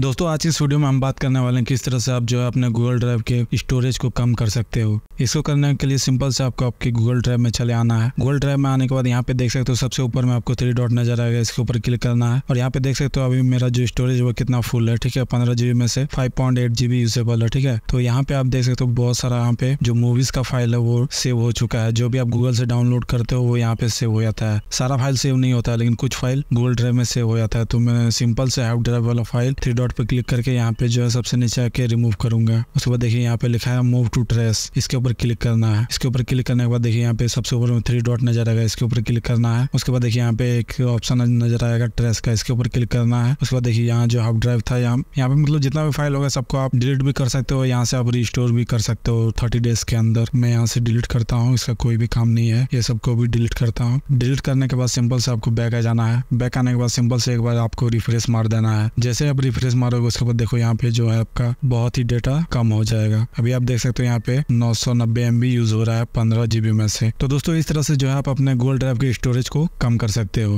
दोस्तों आज इस वीडियो में हम बात करने वाले हैं किस तरह से आप जो है अपने गूगल ड्राइव के स्टोरेज को कम कर सकते हो इसको करने के लिए सिंपल से आपको आपके गूगल ड्राइव में चले आना है गूगल ड्राइव में आने के बाद यहाँ पे देख सकते हो सबसे ऊपर में आपको थ्री डॉट नजर आएगा इसके ऊपर क्लिक करना है और यहाँ पे देख सकते हो अभी मेरा जो स्टोरेज वो कितना फुल है ठीक है पंद्रह जीबी में से five point eight GB usable है ठीक है तो यहाँ पे आप देख सकते हो बहुत सारा यहाँ पे जो मूवीज का फाइल है वो सेव हो चुका है जो भी आप गूगल से डाउनलोड करते हो वो यहाँ पे सेव हो जाता है सारा फाइल सेव नहीं होता है लेकिन कुछ फाइल गूगल ड्राइव में सेव हो जाता है तो मैं सिंपल से हैव ड्राइव वाला फाइल थ्री डॉट पर क्लिक करके यहाँ पे जो है सबसे नीचे आके रिमूव करूंगा उसके बाद देखिए यहाँ पे लिखा है मूव टू ट्रेस इसके ऊपर क्लिक करना है इसके ऊपर क्लिक करने के बाद देखिए यहाँ पे सबसे ऊपर में थ्री डॉट नजर आएगा इसके ऊपर क्लिक करना है उसके बाद देखिए यहाँ पे एक ऑप्शन नजर आएगा ट्रेस का इसके ऊपर क्लिक करना है उसके बाद देखिए यहाँ जो हाफ ड्राइव था यहाँ यहाँ पे मतलब जितना भी फाइल होगा सबको आप डिलीट भी कर सकते हो यहाँ से आप रिस्टोर भी कर सकते हो थर्टी डेज के अंदर मैं यहाँ से डिलीट करता हूँ इसका कोई भी काम नहीं है ये सबको भी डिलीट करता हूँ डिलीट करने के बाद सिंपल से आपको बैक आ जाना है बैक आने के बाद सिंपल से एक बार आपको रिफ्रेश मार देना है जैसे आप रिफ्रेश मारोगे उसके बाद देखो यहाँ पे जो है आपका बहुत ही डेटा कम हो जाएगा अभी आप देख सकते हो यहाँ पे नौ सौ नब्बे एम बी यूज हो रहा है पंद्रह जीबी में से तो दोस्तों इस तरह से जो है आप अपने गोल्ड ड्राइव की स्टोरेज को कम कर सकते हो